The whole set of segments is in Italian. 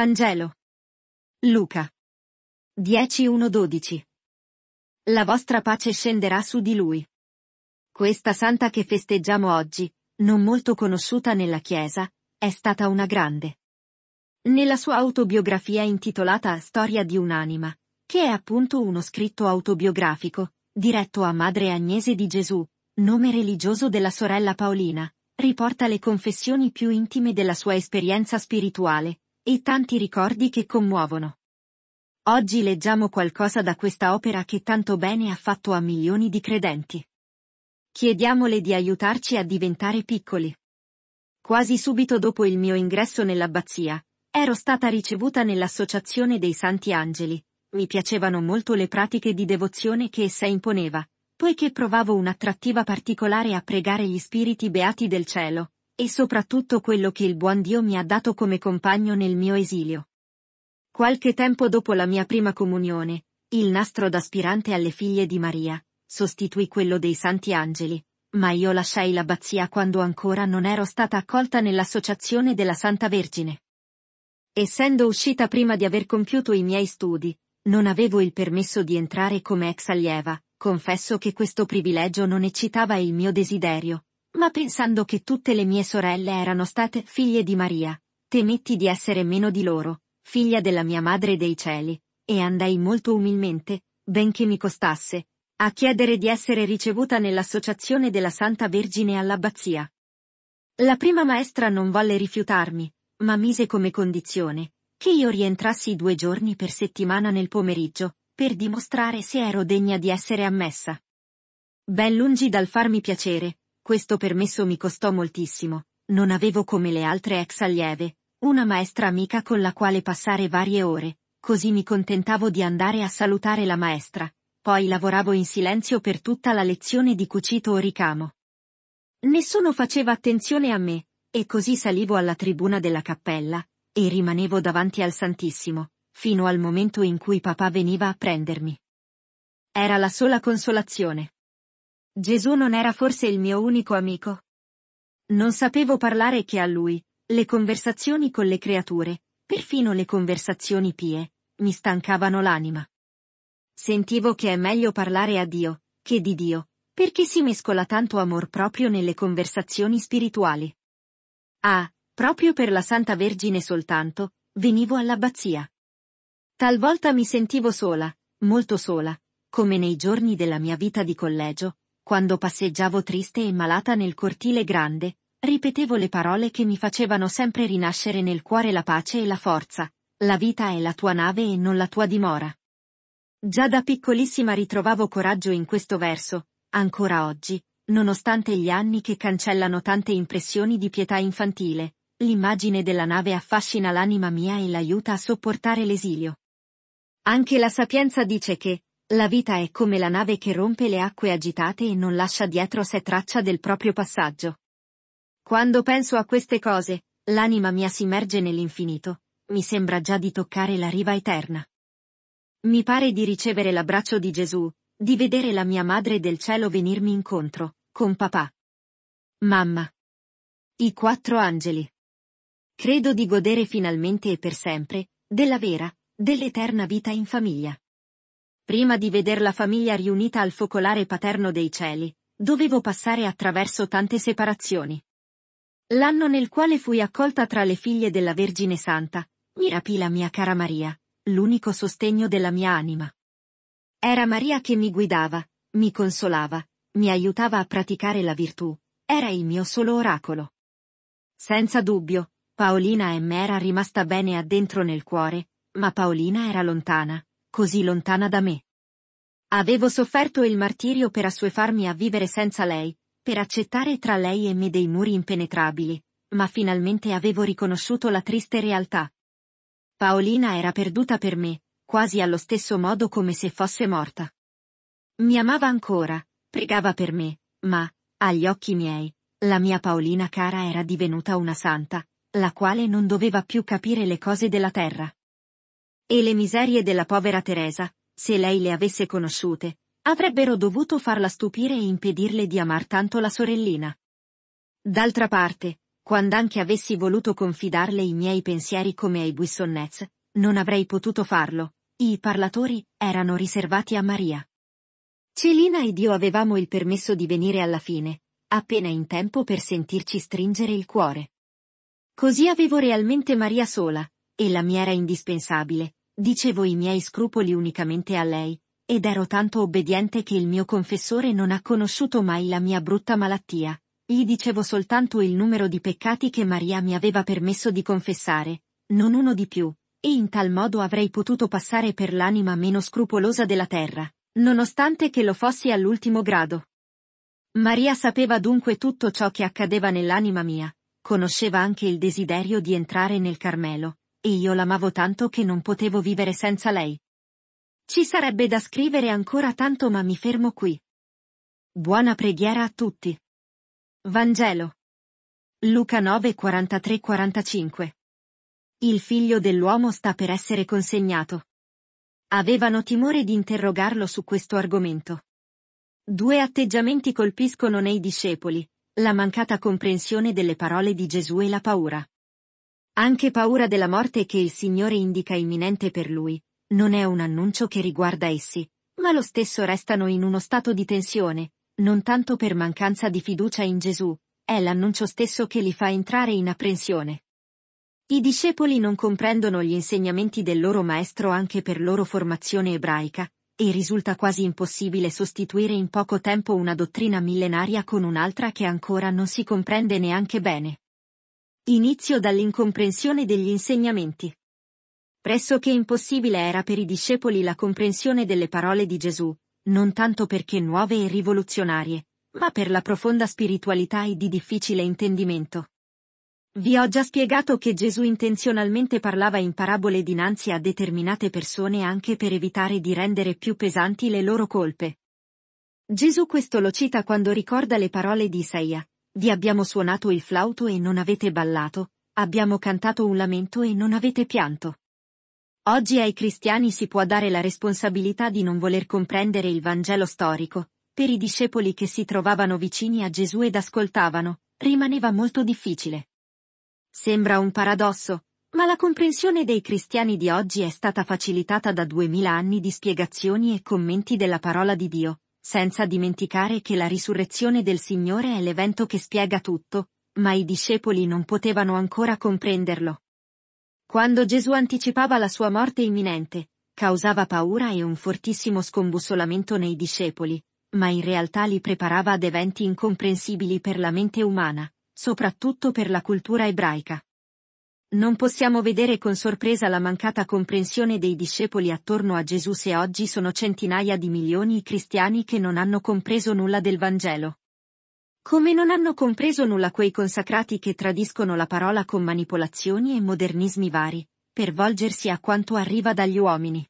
Vangelo. Luca. 10.1.12. La vostra pace scenderà su di lui. Questa santa che festeggiamo oggi, non molto conosciuta nella Chiesa, è stata una grande. Nella sua autobiografia intitolata Storia di un'anima, che è appunto uno scritto autobiografico, diretto a Madre Agnese di Gesù, nome religioso della sorella Paolina, riporta le confessioni più intime della sua esperienza spirituale, e tanti ricordi che commuovono. Oggi leggiamo qualcosa da questa opera che tanto bene ha fatto a milioni di credenti. Chiediamole di aiutarci a diventare piccoli. Quasi subito dopo il mio ingresso nell'abbazia, ero stata ricevuta nell'Associazione dei Santi Angeli. Mi piacevano molto le pratiche di devozione che essa imponeva, poiché provavo un'attrattiva particolare a pregare gli spiriti beati del cielo, e soprattutto quello che il buon Dio mi ha dato come compagno nel mio esilio. Qualche tempo dopo la mia prima comunione, il nastro d'aspirante alle figlie di Maria, sostituì quello dei Santi Angeli, ma io lasciai l'abbazia quando ancora non ero stata accolta nell'associazione della Santa Vergine. Essendo uscita prima di aver compiuto i miei studi, non avevo il permesso di entrare come ex allieva, confesso che questo privilegio non eccitava il mio desiderio, ma pensando che tutte le mie sorelle erano state figlie di Maria, temetti di essere meno di loro, figlia della mia madre dei cieli, e andai molto umilmente, benché mi costasse, a chiedere di essere ricevuta nell'associazione della Santa Vergine all'abbazia. La prima maestra non volle rifiutarmi, ma mise come condizione che io rientrassi due giorni per settimana nel pomeriggio, per dimostrare se ero degna di essere ammessa. Ben lungi dal farmi piacere, questo permesso mi costò moltissimo, non avevo come le altre ex allieve, una maestra amica con la quale passare varie ore, così mi contentavo di andare a salutare la maestra, poi lavoravo in silenzio per tutta la lezione di cucito o ricamo. Nessuno faceva attenzione a me, e così salivo alla tribuna della cappella, e rimanevo davanti al Santissimo, fino al momento in cui papà veniva a prendermi. Era la sola consolazione. Gesù non era forse il mio unico amico? Non sapevo parlare che a lui, le conversazioni con le creature, perfino le conversazioni pie, mi stancavano l'anima. Sentivo che è meglio parlare a Dio, che di Dio, perché si mescola tanto amor proprio nelle conversazioni spirituali. Ah, proprio per la Santa Vergine soltanto, venivo all'abbazia. Talvolta mi sentivo sola, molto sola, come nei giorni della mia vita di collegio, quando passeggiavo triste e malata nel cortile grande, ripetevo le parole che mi facevano sempre rinascere nel cuore la pace e la forza. La vita è la tua nave e non la tua dimora. Già da piccolissima ritrovavo coraggio in questo verso, ancora oggi, nonostante gli anni che cancellano tante impressioni di pietà infantile, l'immagine della nave affascina l'anima mia e l'aiuta a sopportare l'esilio. Anche la sapienza dice che, la vita è come la nave che rompe le acque agitate e non lascia dietro sé traccia del proprio passaggio. Quando penso a queste cose, l'anima mia si immerge nell'infinito, mi sembra già di toccare la riva eterna. Mi pare di ricevere l'abbraccio di Gesù, di vedere la mia madre del cielo venirmi incontro, con papà. Mamma. I quattro angeli. Credo di godere finalmente e per sempre, della vera, dell'eterna vita in famiglia prima di veder la famiglia riunita al focolare paterno dei cieli, dovevo passare attraverso tante separazioni. L'anno nel quale fui accolta tra le figlie della Vergine Santa, mi rapì la mia cara Maria, l'unico sostegno della mia anima. Era Maria che mi guidava, mi consolava, mi aiutava a praticare la virtù, era il mio solo oracolo. Senza dubbio, Paolina M era rimasta bene addentro nel cuore, ma Paolina era lontana, così lontana da me. Avevo sofferto il martirio per assuefarmi a vivere senza lei, per accettare tra lei e me dei muri impenetrabili, ma finalmente avevo riconosciuto la triste realtà. Paolina era perduta per me, quasi allo stesso modo come se fosse morta. Mi amava ancora, pregava per me, ma, agli occhi miei, la mia Paolina cara era divenuta una santa, la quale non doveva più capire le cose della terra. E le miserie della povera Teresa, se lei le avesse conosciute, avrebbero dovuto farla stupire e impedirle di amar tanto la sorellina. D'altra parte, quando anche avessi voluto confidarle i miei pensieri come ai Buissonnets, non avrei potuto farlo, i parlatori erano riservati a Maria. Celina ed io avevamo il permesso di venire alla fine, appena in tempo per sentirci stringere il cuore. Così avevo realmente Maria sola, e la mia era indispensabile, Dicevo i miei scrupoli unicamente a lei, ed ero tanto obbediente che il mio confessore non ha conosciuto mai la mia brutta malattia. Gli dicevo soltanto il numero di peccati che Maria mi aveva permesso di confessare, non uno di più, e in tal modo avrei potuto passare per l'anima meno scrupolosa della terra, nonostante che lo fossi all'ultimo grado. Maria sapeva dunque tutto ciò che accadeva nell'anima mia, conosceva anche il desiderio di entrare nel Carmelo, e io l'amavo tanto che non potevo vivere senza lei. Ci sarebbe da scrivere ancora tanto ma mi fermo qui. Buona preghiera a tutti. Vangelo. Luca 9 43 45 Il figlio dell'uomo sta per essere consegnato. Avevano timore di interrogarlo su questo argomento. Due atteggiamenti colpiscono nei discepoli, la mancata comprensione delle parole di Gesù e la paura. Anche paura della morte che il Signore indica imminente per lui, non è un annuncio che riguarda essi, ma lo stesso restano in uno stato di tensione, non tanto per mancanza di fiducia in Gesù, è l'annuncio stesso che li fa entrare in apprensione. I discepoli non comprendono gli insegnamenti del loro maestro anche per loro formazione ebraica, e risulta quasi impossibile sostituire in poco tempo una dottrina millenaria con un'altra che ancora non si comprende neanche bene. Inizio dall'incomprensione degli insegnamenti. Pressoché impossibile era per i discepoli la comprensione delle parole di Gesù, non tanto perché nuove e rivoluzionarie, ma per la profonda spiritualità e di difficile intendimento. Vi ho già spiegato che Gesù intenzionalmente parlava in parabole dinanzi a determinate persone anche per evitare di rendere più pesanti le loro colpe. Gesù questo lo cita quando ricorda le parole di Isaia, vi abbiamo suonato il flauto e non avete ballato, abbiamo cantato un lamento e non avete pianto. Oggi ai cristiani si può dare la responsabilità di non voler comprendere il Vangelo storico, per i discepoli che si trovavano vicini a Gesù ed ascoltavano, rimaneva molto difficile. Sembra un paradosso, ma la comprensione dei cristiani di oggi è stata facilitata da duemila anni di spiegazioni e commenti della parola di Dio, senza dimenticare che la risurrezione del Signore è l'evento che spiega tutto, ma i discepoli non potevano ancora comprenderlo. Quando Gesù anticipava la sua morte imminente, causava paura e un fortissimo scombussolamento nei discepoli, ma in realtà li preparava ad eventi incomprensibili per la mente umana, soprattutto per la cultura ebraica. Non possiamo vedere con sorpresa la mancata comprensione dei discepoli attorno a Gesù se oggi sono centinaia di milioni i cristiani che non hanno compreso nulla del Vangelo. Come non hanno compreso nulla quei consacrati che tradiscono la parola con manipolazioni e modernismi vari, per volgersi a quanto arriva dagli uomini.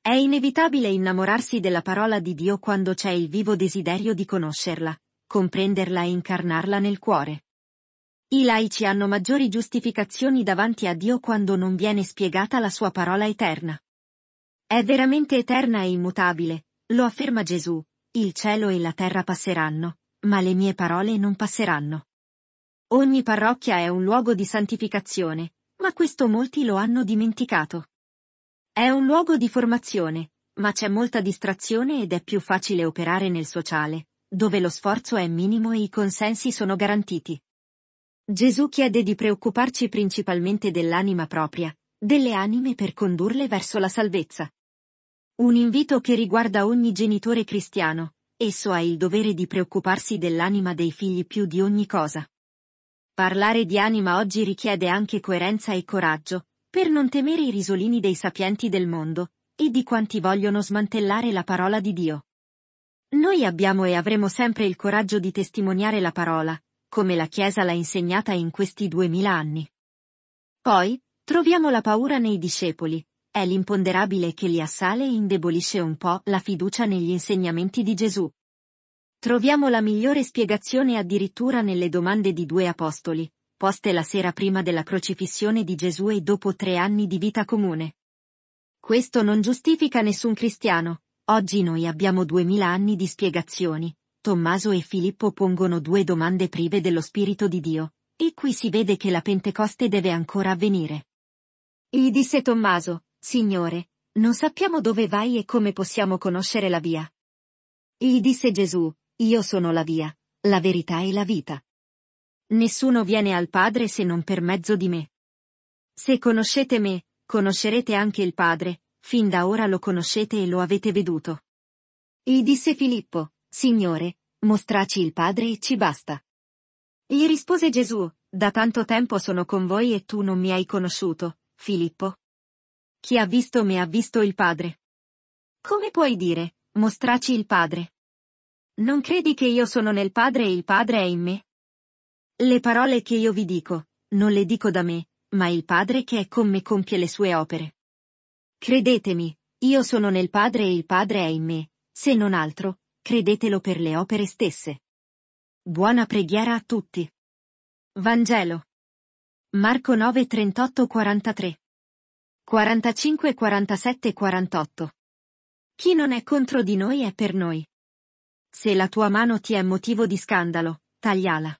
È inevitabile innamorarsi della parola di Dio quando c'è il vivo desiderio di conoscerla, comprenderla e incarnarla nel cuore. I laici hanno maggiori giustificazioni davanti a Dio quando non viene spiegata la sua parola eterna. È veramente eterna e immutabile, lo afferma Gesù, il cielo e la terra passeranno, ma le mie parole non passeranno. Ogni parrocchia è un luogo di santificazione, ma questo molti lo hanno dimenticato. È un luogo di formazione, ma c'è molta distrazione ed è più facile operare nel sociale, dove lo sforzo è minimo e i consensi sono garantiti. Gesù chiede di preoccuparci principalmente dell'anima propria, delle anime per condurle verso la salvezza. Un invito che riguarda ogni genitore cristiano, esso ha il dovere di preoccuparsi dell'anima dei figli più di ogni cosa. Parlare di anima oggi richiede anche coerenza e coraggio, per non temere i risolini dei sapienti del mondo, e di quanti vogliono smantellare la parola di Dio. Noi abbiamo e avremo sempre il coraggio di testimoniare la parola, come la Chiesa l'ha insegnata in questi duemila anni. Poi, troviamo la paura nei discepoli, è l'imponderabile che li assale e indebolisce un po' la fiducia negli insegnamenti di Gesù. Troviamo la migliore spiegazione addirittura nelle domande di due apostoli, poste la sera prima della crocifissione di Gesù e dopo tre anni di vita comune. Questo non giustifica nessun cristiano, oggi noi abbiamo duemila anni di spiegazioni, Tommaso e Filippo pongono due domande prive dello Spirito di Dio, e qui si vede che la Pentecoste deve ancora avvenire. Gli disse Tommaso, Signore, non sappiamo dove vai e come possiamo conoscere la via. Gli disse Gesù, Io sono la via, la verità e la vita. Nessuno viene al Padre se non per mezzo di me. Se conoscete me, conoscerete anche il Padre, fin da ora lo conoscete e lo avete veduto. Gli disse Filippo, Signore, mostraci il Padre e ci basta. Gli rispose Gesù, da tanto tempo sono con voi e tu non mi hai conosciuto, Filippo. Chi ha visto me ha visto il Padre. Come puoi dire, mostraci il Padre? Non credi che io sono nel Padre e il Padre è in me? Le parole che io vi dico, non le dico da me, ma il Padre che è con me compie le sue opere. Credetemi, io sono nel Padre e il Padre è in me, se non altro, credetelo per le opere stesse. Buona preghiera a tutti. Vangelo. Marco 9 38 43 45 47 48 Chi non è contro di noi è per noi. Se la tua mano ti è motivo di scandalo, tagliala.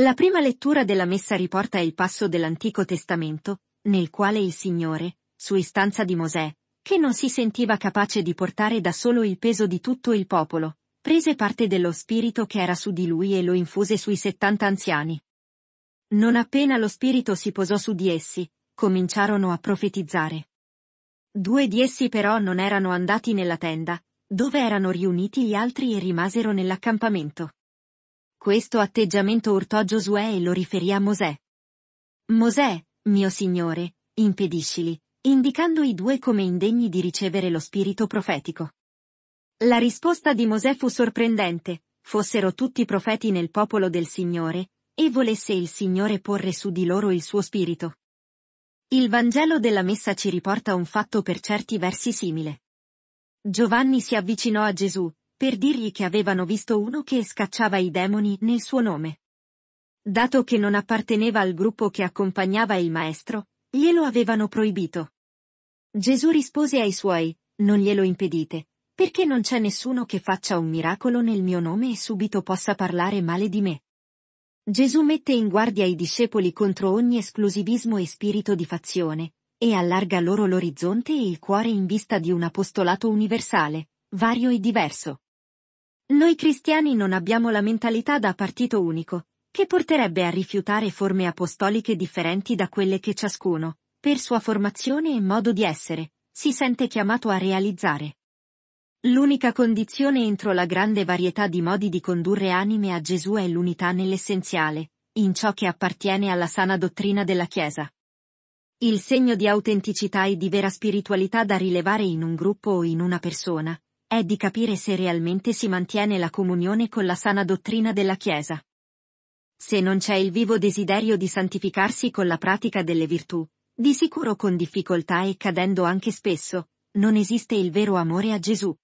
La prima lettura della messa riporta il passo dell'Antico Testamento, nel quale il Signore, su istanza di Mosè, che non si sentiva capace di portare da solo il peso di tutto il popolo, prese parte dello spirito che era su di lui e lo infuse sui settanta anziani. Non appena lo spirito si posò su di essi, cominciarono a profetizzare. Due di essi però non erano andati nella tenda, dove erano riuniti gli altri e rimasero nell'accampamento. Questo atteggiamento urtò Giosuè e lo riferì a Mosè. Mosè, mio signore, impediscili, indicando i due come indegni di ricevere lo spirito profetico. La risposta di Mosè fu sorprendente, fossero tutti profeti nel popolo del Signore, e volesse il Signore porre su di loro il suo spirito. Il Vangelo della Messa ci riporta un fatto per certi versi simile. Giovanni si avvicinò a Gesù, per dirgli che avevano visto uno che scacciava i demoni nel suo nome. Dato che non apparteneva al gruppo che accompagnava il maestro, glielo avevano proibito. Gesù rispose ai suoi, non glielo impedite, perché non c'è nessuno che faccia un miracolo nel mio nome e subito possa parlare male di me. Gesù mette in guardia i discepoli contro ogni esclusivismo e spirito di fazione, e allarga loro l'orizzonte e il cuore in vista di un apostolato universale, vario e diverso. Noi cristiani non abbiamo la mentalità da partito unico, che porterebbe a rifiutare forme apostoliche differenti da quelle che ciascuno, per sua formazione e modo di essere, si sente chiamato a realizzare. L'unica condizione entro la grande varietà di modi di condurre anime a Gesù è l'unità nell'essenziale, in ciò che appartiene alla sana dottrina della Chiesa. Il segno di autenticità e di vera spiritualità da rilevare in un gruppo o in una persona, è di capire se realmente si mantiene la comunione con la sana dottrina della Chiesa. Se non c'è il vivo desiderio di santificarsi con la pratica delle virtù, di sicuro con difficoltà e cadendo anche spesso, non esiste il vero amore a Gesù.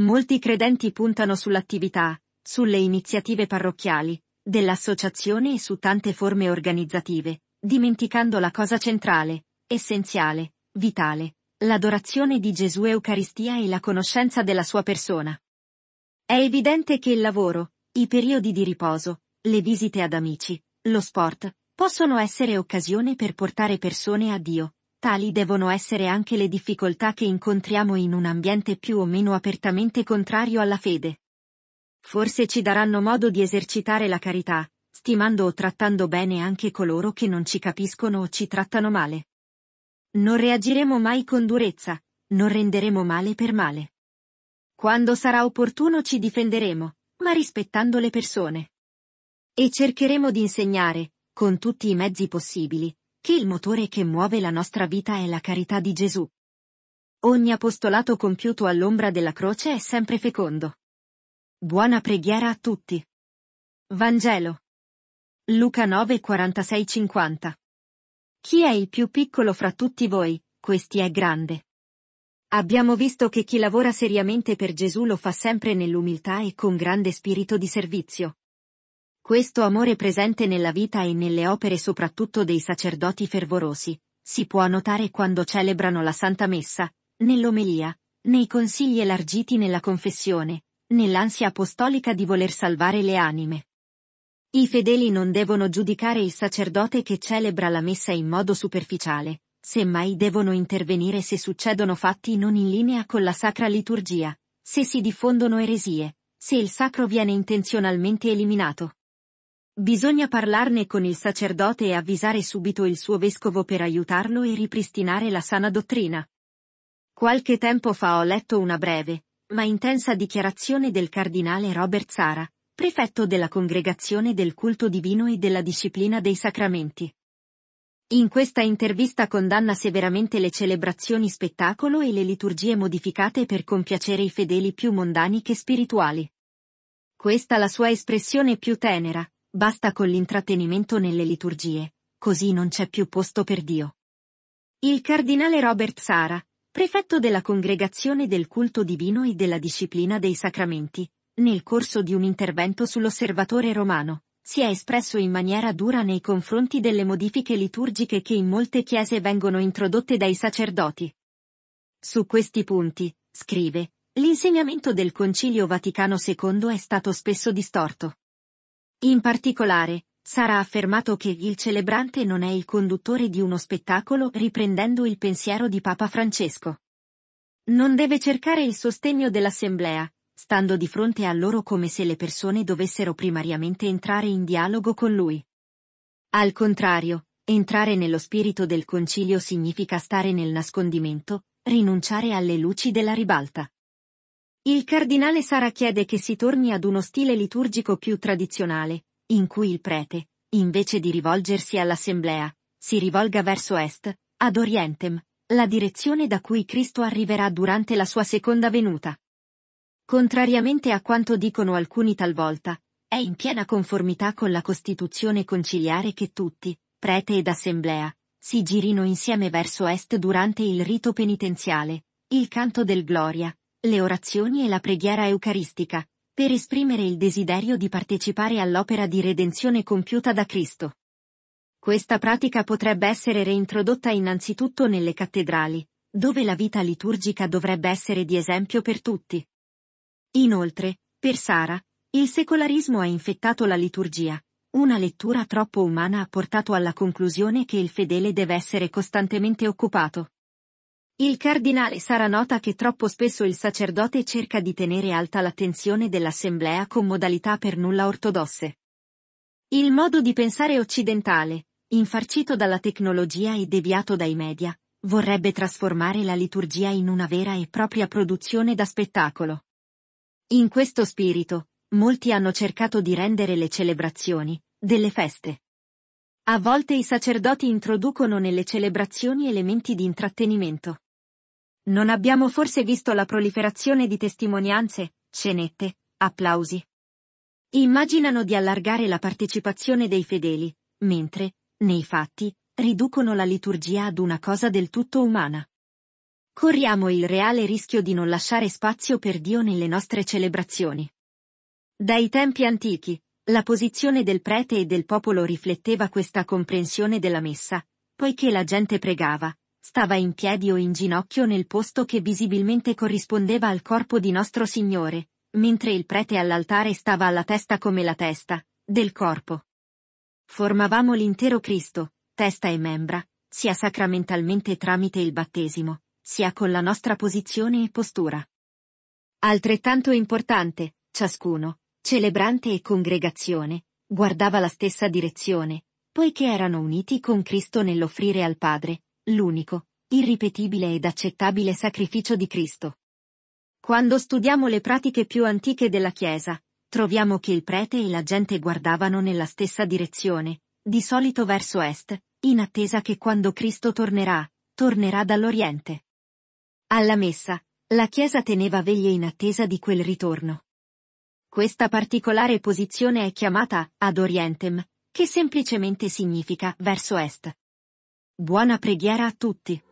Molti credenti puntano sull'attività, sulle iniziative parrocchiali, dell'associazione e su tante forme organizzative, dimenticando la cosa centrale, essenziale, vitale, l'adorazione di Gesù Eucaristia e la conoscenza della sua persona. È evidente che il lavoro, i periodi di riposo, le visite ad amici, lo sport, possono essere occasione per portare persone a Dio, tali devono essere anche le difficoltà che incontriamo in un ambiente più o meno apertamente contrario alla fede. Forse ci daranno modo di esercitare la carità, stimando o trattando bene anche coloro che non ci capiscono o ci trattano male. Non reagiremo mai con durezza, non renderemo male per male. Quando sarà opportuno ci difenderemo, ma rispettando le persone. E cercheremo di insegnare, con tutti i mezzi possibili, che il motore che muove la nostra vita è la carità di Gesù. Ogni apostolato compiuto all'ombra della croce è sempre fecondo. Buona preghiera a tutti. Vangelo. Luca 9 46 50. Chi è il più piccolo fra tutti voi, questi è grande. Abbiamo visto che chi lavora seriamente per Gesù lo fa sempre nell'umiltà e con grande spirito di servizio. Questo amore presente nella vita e nelle opere soprattutto dei sacerdoti fervorosi, si può notare quando celebrano la Santa Messa, nell'omelia, nei consigli elargiti nella confessione, nell'ansia apostolica di voler salvare le anime. I fedeli non devono giudicare il sacerdote che celebra la messa in modo superficiale, semmai devono intervenire se succedono fatti non in linea con la sacra liturgia, se si diffondono eresie, se il sacro viene intenzionalmente eliminato. Bisogna parlarne con il sacerdote e avvisare subito il suo vescovo per aiutarlo e ripristinare la sana dottrina. Qualche tempo fa ho letto una breve, ma intensa dichiarazione del cardinale Robert Sara, prefetto della Congregazione del culto divino e della disciplina dei sacramenti. In questa intervista condanna severamente le celebrazioni spettacolo e le liturgie modificate per compiacere i fedeli più mondani che spirituali. Questa la sua espressione più tenera, Basta con l'intrattenimento nelle liturgie, così non c'è più posto per Dio. Il cardinale Robert Sara, prefetto della Congregazione del Culto Divino e della Disciplina dei Sacramenti, nel corso di un intervento sull'osservatore romano, si è espresso in maniera dura nei confronti delle modifiche liturgiche che in molte chiese vengono introdotte dai sacerdoti. Su questi punti, scrive, l'insegnamento del Concilio Vaticano II è stato spesso distorto. In particolare, sarà affermato che il celebrante non è il conduttore di uno spettacolo riprendendo il pensiero di Papa Francesco. Non deve cercare il sostegno dell'assemblea, stando di fronte a loro come se le persone dovessero primariamente entrare in dialogo con lui. Al contrario, entrare nello spirito del concilio significa stare nel nascondimento, rinunciare alle luci della ribalta. Il cardinale Sara chiede che si torni ad uno stile liturgico più tradizionale, in cui il prete, invece di rivolgersi all'assemblea, si rivolga verso est, ad orientem, la direzione da cui Cristo arriverà durante la sua seconda venuta. Contrariamente a quanto dicono alcuni talvolta, è in piena conformità con la Costituzione conciliare che tutti, prete ed assemblea, si girino insieme verso est durante il rito penitenziale, il canto del Gloria, le orazioni e la preghiera eucaristica, per esprimere il desiderio di partecipare all'opera di redenzione compiuta da Cristo. Questa pratica potrebbe essere reintrodotta innanzitutto nelle cattedrali, dove la vita liturgica dovrebbe essere di esempio per tutti. Inoltre, per Sara, il secolarismo ha infettato la liturgia. Una lettura troppo umana ha portato alla conclusione che il fedele deve essere costantemente occupato. Il cardinale Sara nota che troppo spesso il sacerdote cerca di tenere alta l'attenzione dell'assemblea con modalità per nulla ortodosse. Il modo di pensare occidentale, infarcito dalla tecnologia e deviato dai media, vorrebbe trasformare la liturgia in una vera e propria produzione da spettacolo. In questo spirito, molti hanno cercato di rendere le celebrazioni, delle feste. A volte i sacerdoti introducono nelle celebrazioni elementi di intrattenimento. Non abbiamo forse visto la proliferazione di testimonianze, cenette, applausi. Immaginano di allargare la partecipazione dei fedeli, mentre, nei fatti, riducono la liturgia ad una cosa del tutto umana. Corriamo il reale rischio di non lasciare spazio per Dio nelle nostre celebrazioni. Dai tempi antichi, la posizione del prete e del popolo rifletteva questa comprensione della messa, poiché la gente pregava, stava in piedi o in ginocchio nel posto che visibilmente corrispondeva al corpo di Nostro Signore, mentre il prete all'altare stava alla testa come la testa, del corpo. Formavamo l'intero Cristo, testa e membra, sia sacramentalmente tramite il battesimo, sia con la nostra posizione e postura. Altrettanto importante, ciascuno, celebrante e congregazione, guardava la stessa direzione, poiché erano uniti con Cristo nell'offrire al Padre, l'unico, irripetibile ed accettabile sacrificio di Cristo. Quando studiamo le pratiche più antiche della Chiesa, troviamo che il prete e la gente guardavano nella stessa direzione, di solito verso est, in attesa che quando Cristo tornerà, tornerà dall'Oriente. Alla messa, la Chiesa teneva veglie in attesa di quel ritorno. Questa particolare posizione è chiamata ad orientem, che semplicemente significa verso est. Buona preghiera a tutti!